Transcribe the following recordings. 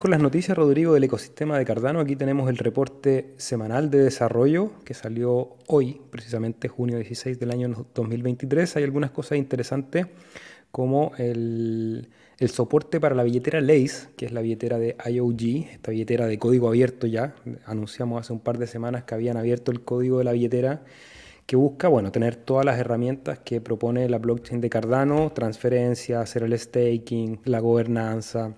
Con las noticias, Rodrigo, del ecosistema de Cardano, aquí tenemos el reporte semanal de desarrollo que salió hoy, precisamente junio 16 del año 2023. Hay algunas cosas interesantes como el, soporte para la billetera Lace, que es la billetera de IOG, esta billetera de código abierto ya. Anunciamos hace un par de semanas que habían abierto el código de la billetera que busca bueno, tener todas las herramientas que propone la blockchain de Cardano, transferencia hacer el staking, la gobernanza,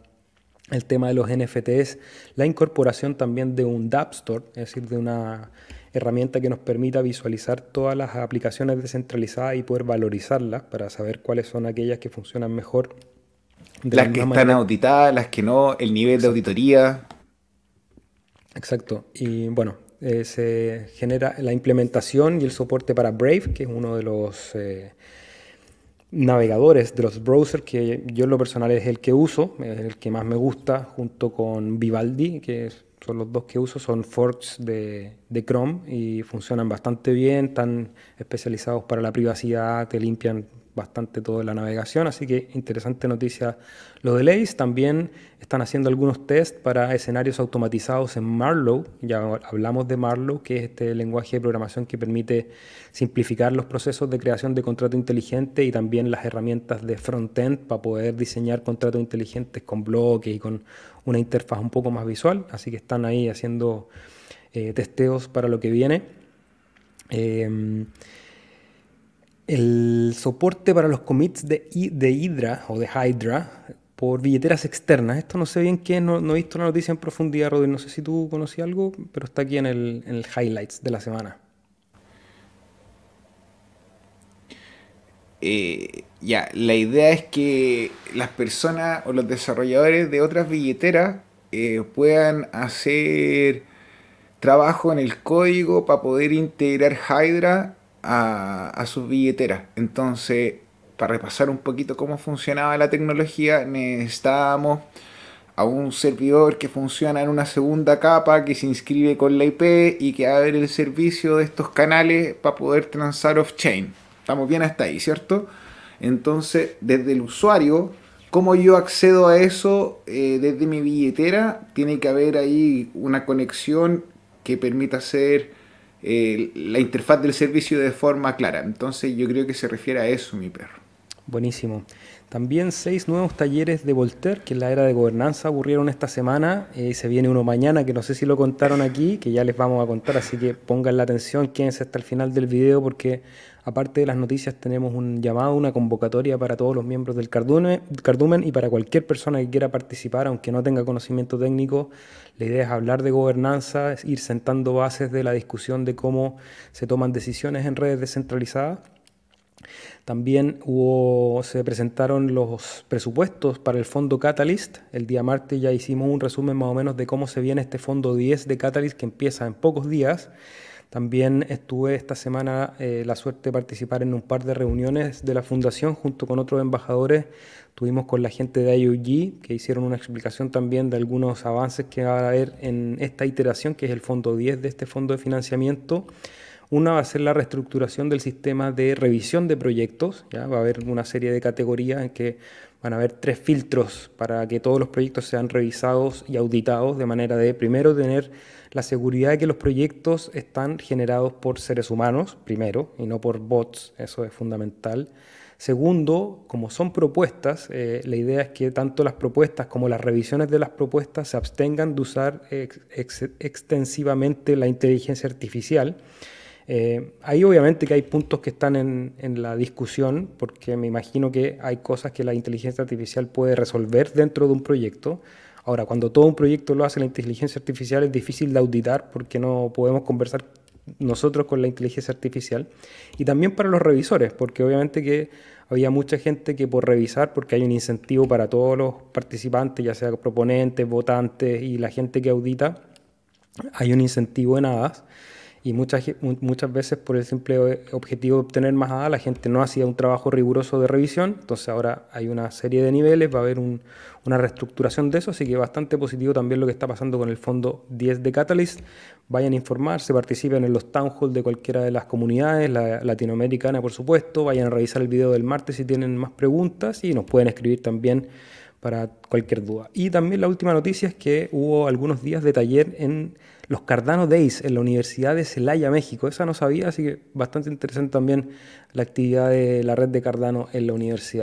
el tema de los NFTs, la incorporación también de un Dapp Store, es decir, de una herramienta que nos permita visualizar todas las aplicaciones descentralizadas y poder valorizarlas para saber cuáles son aquellas que funcionan mejor. las que están auditadas, las que no, el nivel de auditoría. Exacto. Y bueno, eh, se genera la implementación y el soporte para Brave, que es uno de los... Eh, navegadores de los browsers, que yo en lo personal es el que uso, es el que más me gusta, junto con Vivaldi, que son los dos que uso, son forks de, de Chrome y funcionan bastante bien, están especializados para la privacidad, te limpian bastante toda la navegación, así que interesante noticia lo de Lace. También están haciendo algunos test para escenarios automatizados en Marlow, ya hablamos de Marlow, que es este lenguaje de programación que permite simplificar los procesos de creación de contrato inteligente y también las herramientas de frontend para poder diseñar contratos inteligentes con bloques y con una interfaz un poco más visual, así que están ahí haciendo eh, testeos para lo que viene. Em, el soporte para los commits de, de Hydra o de Hydra por billeteras externas. Esto no sé bien qué no, no, he visto la noticia en profundidad, Rodri. No sé si tú conocías algo, pero está aquí en el, highlights de la semana. Eh, ya, la idea es que las personas o los desarrolladores de otras billeteras eh, puedan hacer trabajo en el código para poder integrar Hydra a, sus billeteras. Entonces, para repasar un poquito cómo funcionaba la tecnología, necesitábamos a un servidor que funciona en una segunda capa, que se inscribe con la IP y que abre el servicio de estos canales para poder transar off-chain. Estamos bien hasta ahí, ¿cierto? Entonces, desde el usuario, ¿cómo yo accedo a eso eh, desde mi billetera? Tiene que haber ahí una conexión que permita hacer eh, la interfaz del servicio de forma clara. Entonces yo creo que se refiere a eso mi perro. Buenísimo. También seis nuevos talleres de Voltaire que es la era de gobernanza ocurrieron esta semana. Eh, se viene uno mañana que no sé si lo contaron aquí, que ya les vamos a contar, así que pongan la atención, quédense hasta el final del video porque aparte de las noticias tenemos un llamado, una convocatoria para todos los miembros del cardumen, cardumen y para cualquier persona que quiera participar, aunque no tenga conocimiento técnico. La idea es hablar de gobernanza, ir sentando bases de la discusión de cómo se toman decisiones en redes descentralizadas también hubo, se presentaron los presupuestos para el fondo Catalyst. El día martes ya hicimos un resumen más o menos de cómo se viene este fondo 10 de Catalyst que empieza en pocos días. También estuve esta semana eh, la suerte de participar en un par de reuniones de la fundación junto con otros embajadores. Tuvimos con la gente de IOG que hicieron una explicación también de algunos avances que va a haber en esta iteración, que es el fondo 10 de este fondo de financiamiento. Una va a ser la reestructuración del sistema de revisión de proyectos, ¿ya? va a haber una serie de categorías en que van a haber tres filtros para que todos los proyectos sean revisados y auditados de manera de, primero, tener la seguridad de que los proyectos están generados por seres humanos, primero, y no por bots, eso es fundamental. Segundo, como son propuestas, eh, la idea es que tanto las propuestas como las revisiones de las propuestas se abstengan de usar extensivamente la inteligencia artificial eh, ahí obviamente que hay puntos que están en, la discusión, porque me imagino que hay cosas que la inteligencia artificial puede resolver dentro de un proyecto. Ahora, cuando todo un proyecto lo hace la inteligencia artificial es difícil de auditar porque no podemos conversar nosotros con la inteligencia artificial. Y también para los revisores, porque obviamente que había mucha gente que por revisar, porque hay un incentivo para todos los participantes, ya sea proponentes, votantes y la gente que audita, hay un incentivo en nada y muchas, muchas veces por el simple objetivo de obtener más A, la gente no hacía un trabajo riguroso de revisión, entonces ahora hay una serie de niveles, va a haber una reestructuración de eso, así que bastante positivo también lo que está pasando con el fondo 10 de Catalyst. Vayan a informar se participen en los town hall de cualquiera de las comunidades, la latinoamericana por supuesto, vayan a revisar el video del martes si tienen más preguntas y nos pueden escribir también para cualquier duda. Y también la última noticia es que hubo algunos días de taller en los Cardano Days en la Universidad de Celaya, México. Esa no sabía, así que bastante interesante también la actividad de la red de Cardano en la universidad.